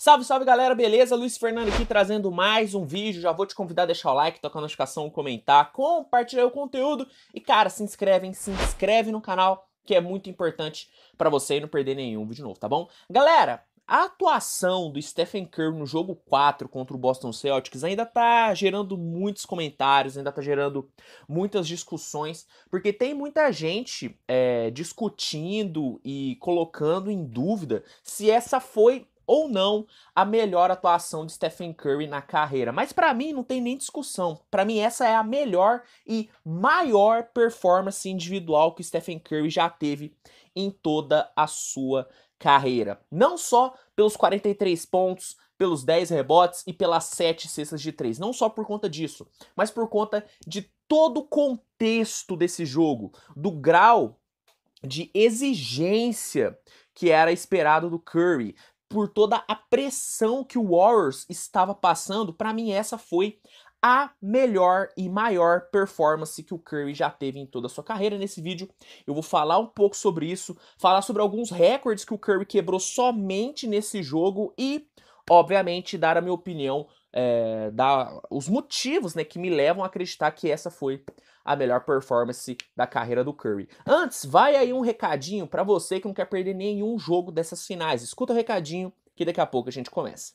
Salve, salve galera, beleza? Luiz Fernando aqui trazendo mais um vídeo. Já vou te convidar a deixar o like, tocar a notificação, comentar, compartilhar o conteúdo e, cara, se inscrevem, se inscreve no canal que é muito importante para você não perder nenhum vídeo novo, tá bom? Galera, a atuação do Stephen Curry no jogo 4 contra o Boston Celtics ainda tá gerando muitos comentários, ainda tá gerando muitas discussões, porque tem muita gente é, discutindo e colocando em dúvida se essa foi ou não a melhor atuação de Stephen Curry na carreira. Mas para mim não tem nem discussão. Para mim essa é a melhor e maior performance individual que Stephen Curry já teve em toda a sua carreira. Não só pelos 43 pontos, pelos 10 rebotes e pelas 7 cestas de 3. Não só por conta disso, mas por conta de todo o contexto desse jogo, do grau de exigência que era esperado do Curry, por toda a pressão que o Warriors estava passando, para mim essa foi a melhor e maior performance que o Curry já teve em toda a sua carreira. Nesse vídeo eu vou falar um pouco sobre isso, falar sobre alguns recordes que o Curry quebrou somente nesse jogo e, obviamente, dar a minha opinião, é, dar os motivos né, que me levam a acreditar que essa foi a melhor performance da carreira do Curry. Antes, vai aí um recadinho para você que não quer perder nenhum jogo dessas finais. Escuta o recadinho que daqui a pouco a gente começa.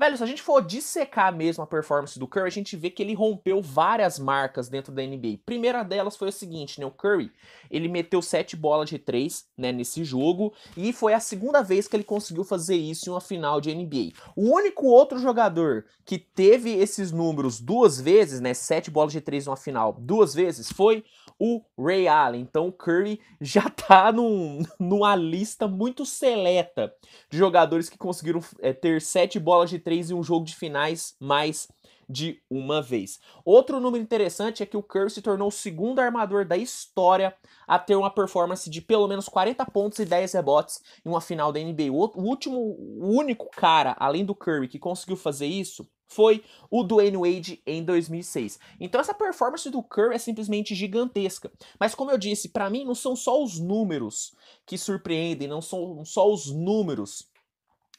Velho, se a gente for dissecar mesmo a performance do Curry, a gente vê que ele rompeu várias marcas dentro da NBA. Primeira delas foi o seguinte, né? O Curry, ele meteu sete bolas de três, né, nesse jogo, e foi a segunda vez que ele conseguiu fazer isso em uma final de NBA. O único outro jogador que teve esses números duas vezes, né, sete bolas de três uma final duas vezes, foi o Ray Allen. Então o Curry já tá num, numa lista muito seleta de jogadores que conseguiram é, ter sete bolas de 3 e um jogo de finais mais de uma vez. Outro número interessante é que o Curry se tornou o segundo armador da história a ter uma performance de pelo menos 40 pontos e 10 rebotes em uma final da NBA. O último, o único cara, além do Curry, que conseguiu fazer isso foi o Dwayne Wade em 2006. Então essa performance do Curry é simplesmente gigantesca. Mas como eu disse, para mim não são só os números que surpreendem, não são só os números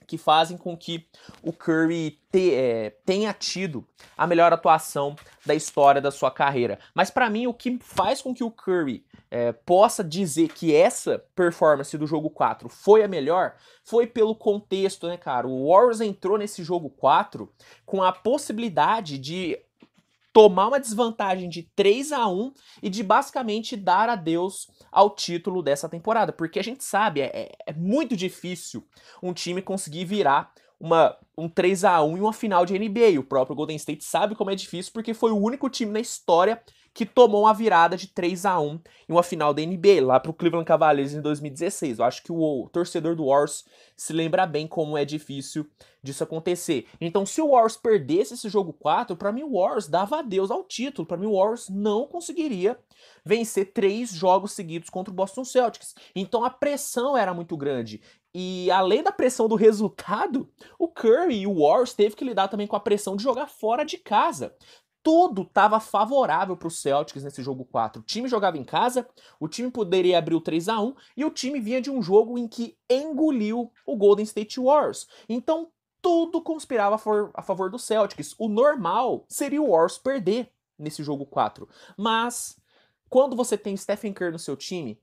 que fazem com que o Curry te, é, tenha tido a melhor atuação da história da sua carreira. Mas para mim, o que faz com que o Curry é, possa dizer que essa performance do jogo 4 foi a melhor foi pelo contexto, né, cara? O Warriors entrou nesse jogo 4 com a possibilidade de tomar uma desvantagem de 3 a 1 e de basicamente dar adeus ao título dessa temporada, porque a gente sabe, é, é, é muito difícil um time conseguir virar uma, um 3 a 1 em uma final de NBA. O próprio Golden State sabe como é difícil, porque foi o único time na história que tomou uma virada de 3 a 1 em uma final da NBA, lá para o Cleveland Cavaliers em 2016. Eu acho que o, o torcedor do Warriors se lembra bem como é difícil disso acontecer. Então, se o Warriors perdesse esse jogo 4, para mim o Warriors dava adeus ao título. Para mim o Warriors não conseguiria vencer três jogos seguidos contra o Boston Celtics. Então a pressão era muito grande. E além da pressão do resultado, o Curry e o Warriors teve que lidar também com a pressão de jogar fora de casa tudo estava favorável para os Celtics nesse jogo 4. O time jogava em casa, o time poderia abrir o 3 a 1 e o time vinha de um jogo em que engoliu o Golden State Warriors. Então, tudo conspirava a, favor do Celtics. O normal seria o Warriors perder nesse jogo 4. Mas quando você tem Stephen Curry no seu time,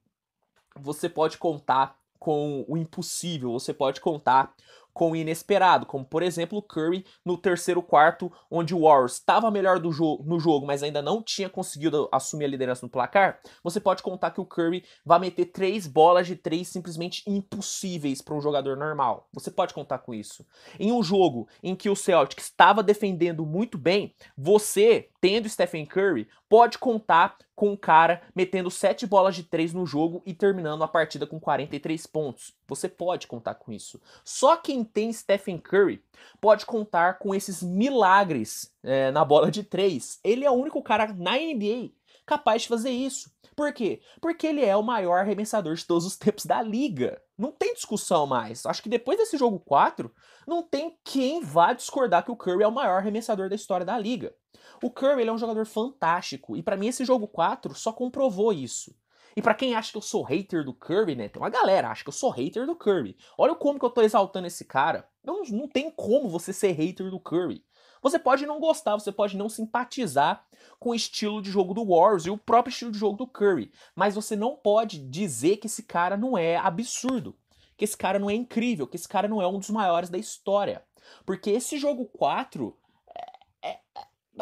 você pode contar com o impossível, você pode contar com o inesperado, como por exemplo o Curry no terceiro quarto, onde o Warriors estava melhor jo no jogo, mas ainda não tinha conseguido assumir a liderança no placar, você pode contar que o Curry vai meter três bolas de três simplesmente impossíveis para um jogador normal. Você pode contar com isso. Em um jogo em que o Celtics estava defendendo muito bem, você tendo Stephen Curry, pode contar com o cara metendo 7 bolas de 3 no jogo e terminando a partida com 43 pontos. Você pode contar com isso. Só quem tem Stephen Curry pode contar com esses milagres é, na bola de 3. Ele é o único cara na NBA capaz de fazer isso. Por quê? Porque ele é o maior arremessador de todos os tempos da liga. Não tem discussão mais. Acho que depois desse jogo 4, não tem quem vá discordar que o Curry é o maior arremessador da história da liga. O Curry ele é um jogador fantástico e para mim esse jogo 4 só comprovou isso. E para quem acha que eu sou hater do Curry, né? Tem uma galera acha que eu sou hater do Curry. Olha como que eu tô exaltando esse cara. Não, não tem como você ser hater do Curry. Você pode não gostar, você pode não simpatizar com o estilo de jogo do Warriors e o próprio estilo de jogo do Curry, mas você não pode dizer que esse cara não é absurdo, que esse cara não é incrível, que esse cara não é um dos maiores da história. Porque esse jogo 4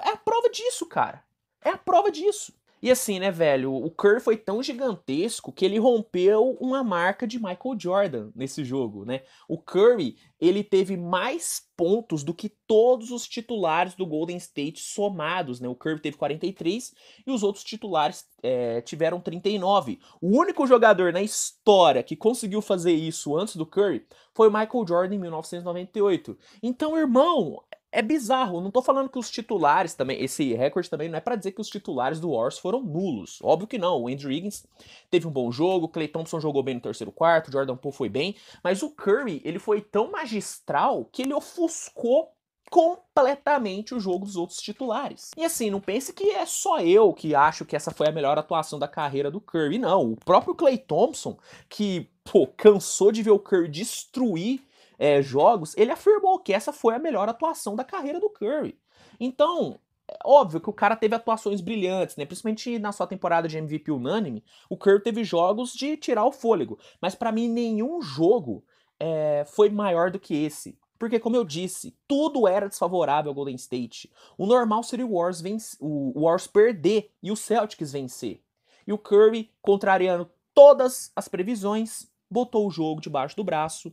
é a prova disso, cara. É a prova disso. E assim, né, velho, o Kerr foi tão gigantesco que ele rompeu uma marca de Michael Jordan nesse jogo, né? O Curry, ele teve mais pontos do que todos os titulares do Golden State somados, né? O Curry teve 43 e os outros titulares é, tiveram 39. O único jogador na história que conseguiu fazer isso antes do Curry foi Michael Jordan em 1998. Então, irmão, é bizarro. Não tô falando que os titulares também, esse recorde também não é para dizer que os titulares do Warriors foram nulos. Óbvio que não. O Andrew Higgins teve um bom jogo, Clay Thompson jogou bem no terceiro quarto, Jordan Poole foi bem, mas o Curry, ele foi tão magistral que ele ofuscou completamente o jogo dos outros titulares. E assim, não pense que é só eu que acho que essa foi a melhor atuação da carreira do Curry, não. O próprio Clay Thompson, que, pô, cansou de ver o Curry destruir é, jogos, ele afirmou que essa foi a melhor atuação da carreira do Curry. Então, é óbvio que o cara teve atuações brilhantes, né? Principalmente na sua temporada de MVP unânime, o Curry teve jogos de tirar o fôlego. Mas para mim, nenhum jogo é, foi maior do que esse. Porque, como eu disse, tudo era desfavorável ao Golden State. O normal seria o Warriors, o Warriors perder e o Celtics vencer. E o Curry, contrariando todas as previsões, botou o jogo debaixo do braço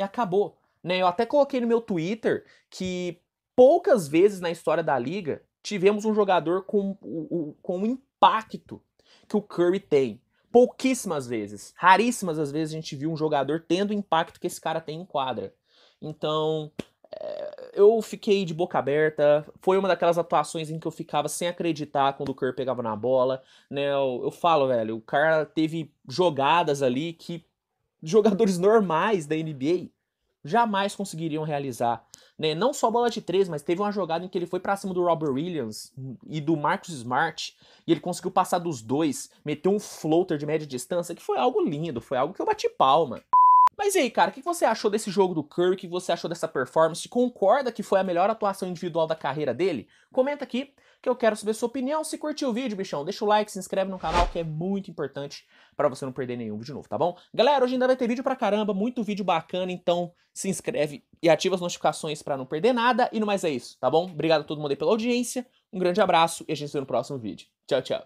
e acabou. Né? Eu até coloquei no meu Twitter que poucas vezes na história da liga tivemos um jogador com o, com o impacto que o Curry tem. Pouquíssimas vezes, raríssimas as vezes a gente viu um jogador tendo o impacto que esse cara tem em quadra. Então, eh, eu fiquei de boca aberta. Foi uma daquelas atuações em que eu ficava sem acreditar quando o Curry pegava na bola. Né? Eu, eu falo, velho, o cara teve jogadas ali que jogadores normais da NBA jamais conseguiriam realizar. Né? Não só bola de três, mas teve uma jogada em que ele foi para cima do Robert Williams e do Marcus Smart e ele conseguiu passar dos dois, meteu um floater de média distância, que foi algo lindo, foi algo que eu bati palma. Mas e aí, cara, o que você achou desse jogo do Curry? O que você achou dessa performance? Concorda que foi a melhor atuação individual da carreira dele? Comenta aqui que eu quero saber sua opinião. Se curtiu o vídeo, bichão, deixa o like, se inscreve no canal que é muito importante para você não perder nenhum vídeo novo, tá bom? Galera, hoje ainda vai ter vídeo pra caramba, muito vídeo bacana, então se inscreve e ativa as notificações para não perder nada. E no mais é isso, tá bom? Obrigado a todo mundo aí pela audiência, um grande abraço e a gente se vê no próximo vídeo. Tchau, tchau.